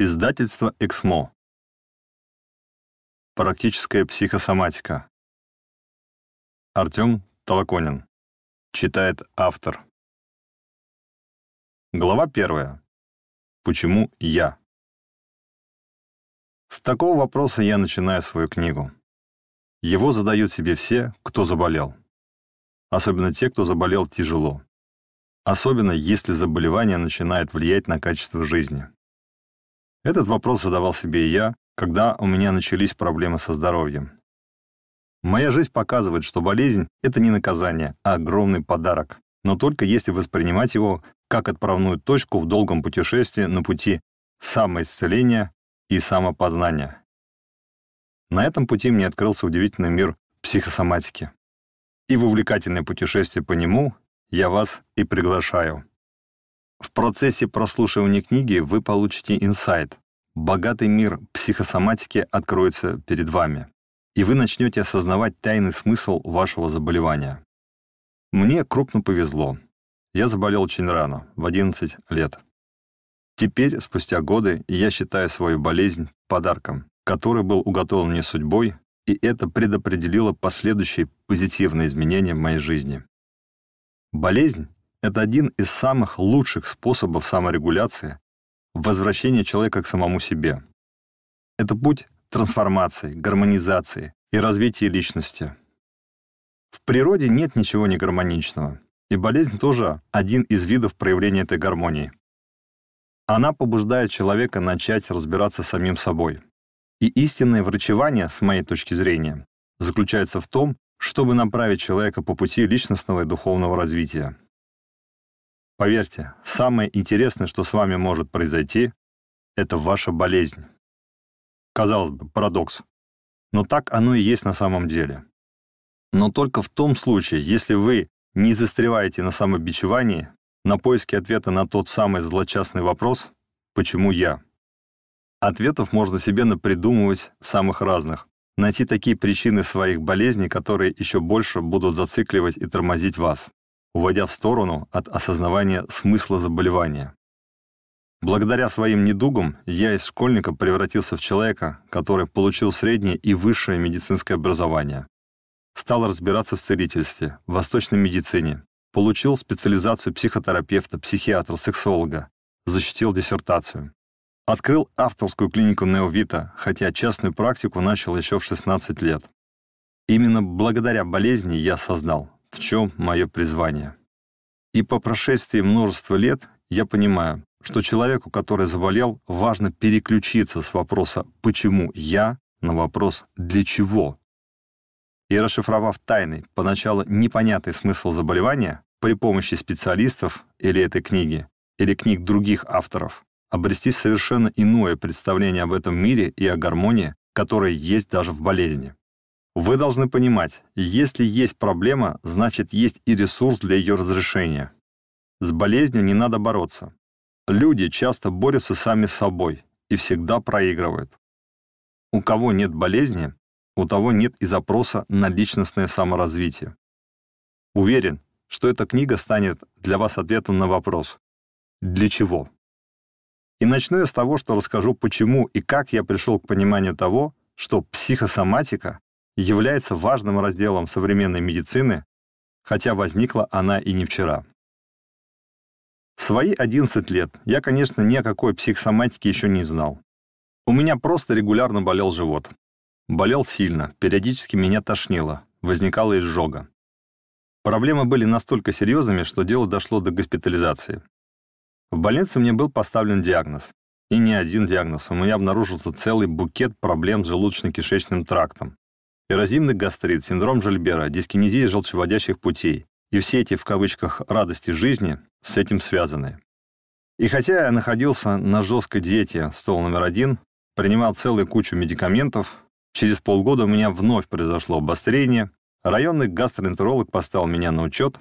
Издательство «Эксмо». Практическая психосоматика. Артём Толоконин. Читает автор. Глава первая. Почему я? С такого вопроса я начинаю свою книгу. Его задают себе все, кто заболел. Особенно те, кто заболел тяжело. Особенно, если заболевание начинает влиять на качество жизни. Этот вопрос задавал себе и я, когда у меня начались проблемы со здоровьем. Моя жизнь показывает, что болезнь — это не наказание, а огромный подарок, но только если воспринимать его как отправную точку в долгом путешествии на пути самоисцеления и самопознания. На этом пути мне открылся удивительный мир психосоматики. И в увлекательное путешествие по нему я вас и приглашаю. В процессе прослушивания книги вы получите инсайт. Богатый мир психосоматики откроется перед вами, и вы начнете осознавать тайный смысл вашего заболевания. Мне крупно повезло. Я заболел очень рано, в 11 лет. Теперь, спустя годы, я считаю свою болезнь подарком, который был уготован мне судьбой, и это предопределило последующие позитивные изменения в моей жизни. Болезнь это один из самых лучших способов саморегуляции, возвращения человека к самому себе. Это путь трансформации, гармонизации и развития личности. В природе нет ничего не гармоничного, и болезнь тоже один из видов проявления этой гармонии. Она побуждает человека начать разбираться с самим собой. И истинное врачевание, с моей точки зрения, заключается в том, чтобы направить человека по пути личностного и духовного развития. Поверьте, самое интересное, что с вами может произойти, это ваша болезнь. Казалось бы, парадокс. Но так оно и есть на самом деле. Но только в том случае, если вы не застреваете на самобичевании, на поиске ответа на тот самый злочастный вопрос «Почему я?». Ответов можно себе напридумывать самых разных. Найти такие причины своих болезней, которые еще больше будут зацикливать и тормозить вас уводя в сторону от осознавания смысла заболевания. Благодаря своим недугам я из школьника превратился в человека, который получил среднее и высшее медицинское образование. Стал разбираться в целительстве, в восточной медицине, получил специализацию психотерапевта, психиатра, сексолога, защитил диссертацию. Открыл авторскую клинику Неовита, хотя частную практику начал еще в 16 лет. Именно благодаря болезни я создал в чем мое призвание. И по прошествии множества лет я понимаю, что человеку, который заболел, важно переключиться с вопроса «почему я?» на вопрос «для чего?». И расшифровав тайный, поначалу непонятный смысл заболевания, при помощи специалистов или этой книги, или книг других авторов, обрести совершенно иное представление об этом мире и о гармонии, которая есть даже в болезни. Вы должны понимать, если есть проблема, значит есть и ресурс для ее разрешения. С болезнью не надо бороться. Люди часто борются сами с собой и всегда проигрывают. У кого нет болезни, у того нет и запроса на личностное саморазвитие. Уверен, что эта книга станет для вас ответом на вопрос «Для чего?». И начну я с того, что расскажу, почему и как я пришел к пониманию того, что психосоматика является важным разделом современной медицины, хотя возникла она и не вчера. В свои 11 лет я, конечно, ни о какой психосоматике еще не знал. У меня просто регулярно болел живот. Болел сильно, периодически меня тошнило, возникала изжога. Проблемы были настолько серьезными, что дело дошло до госпитализации. В больнице мне был поставлен диагноз. И не один диагноз, у меня обнаружился целый букет проблем с желудочно-кишечным трактом эрозивный гастрит, синдром Жильбера, дискинезия желчеводящих путей. И все эти, в кавычках, радости жизни с этим связаны. И хотя я находился на жесткой диете стол номер один, принимал целую кучу медикаментов, через полгода у меня вновь произошло обострение, районный гастроэнтеролог поставил меня на учет,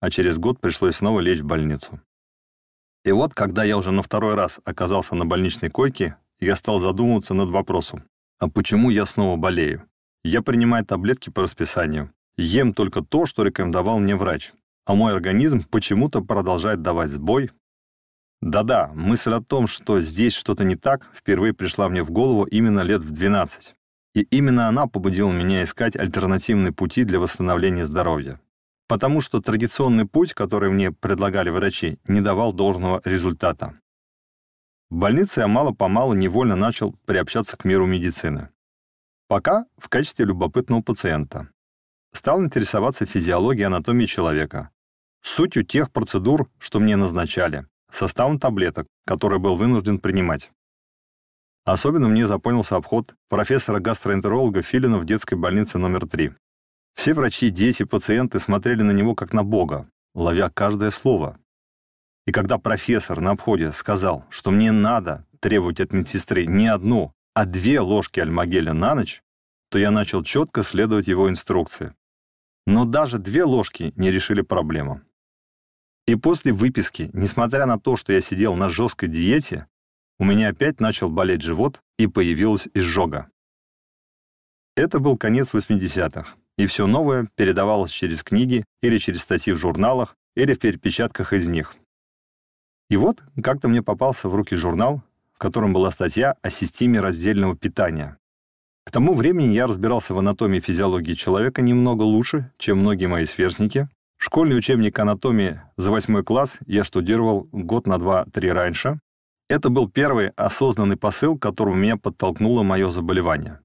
а через год пришлось снова лечь в больницу. И вот, когда я уже на второй раз оказался на больничной койке, я стал задумываться над вопросом, а почему я снова болею? Я принимаю таблетки по расписанию. Ем только то, что рекомендовал мне врач. А мой организм почему-то продолжает давать сбой. Да-да, мысль о том, что здесь что-то не так, впервые пришла мне в голову именно лет в 12. И именно она побудила меня искать альтернативные пути для восстановления здоровья. Потому что традиционный путь, который мне предлагали врачи, не давал должного результата. В больнице я мало-помалу невольно начал приобщаться к миру медицины. Пока в качестве любопытного пациента. Стал интересоваться физиологией анатомии человека, сутью тех процедур, что мне назначали, составом таблеток, которые был вынужден принимать. Особенно мне запомнился обход профессора-гастроэнтеролога Филина в детской больнице номер 3. Все врачи, дети, пациенты смотрели на него как на бога, ловя каждое слово. И когда профессор на обходе сказал, что мне надо требовать от медсестры не одну, а две ложки альмагеля на ночь, то я начал четко следовать его инструкции. Но даже две ложки не решили проблему. И после выписки, несмотря на то, что я сидел на жесткой диете, у меня опять начал болеть живот и появилась изжога. Это был конец 80-х, и все новое передавалось через книги или через статьи в журналах или в перепечатках из них. И вот как-то мне попался в руки журнал в котором была статья о системе раздельного питания. К тому времени я разбирался в анатомии и физиологии человека немного лучше, чем многие мои сверстники. Школьный учебник анатомии за восьмой класс я штудировал год на два-три раньше. Это был первый осознанный посыл, которому меня подтолкнуло мое заболевание.